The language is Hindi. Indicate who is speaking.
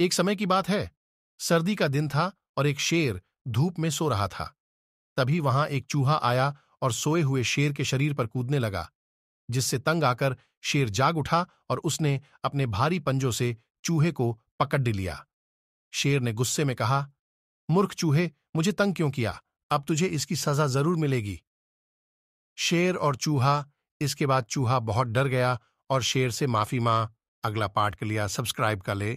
Speaker 1: एक समय की बात है सर्दी का दिन था और एक शेर धूप में सो रहा था तभी वहां एक चूहा आया और सोए हुए शेर के शरीर पर कूदने लगा जिससे तंग आकर शेर जाग उठा और उसने अपने भारी पंजों से चूहे को पकड़ लिया शेर ने गुस्से में कहा मूर्ख चूहे मुझे तंग क्यों किया अब तुझे इसकी सजा जरूर मिलेगी शेर और चूहा इसके बाद चूहा बहुत डर गया और शेर से माफी मां अगला पाठ के लिए सब्सक्राइब कर ले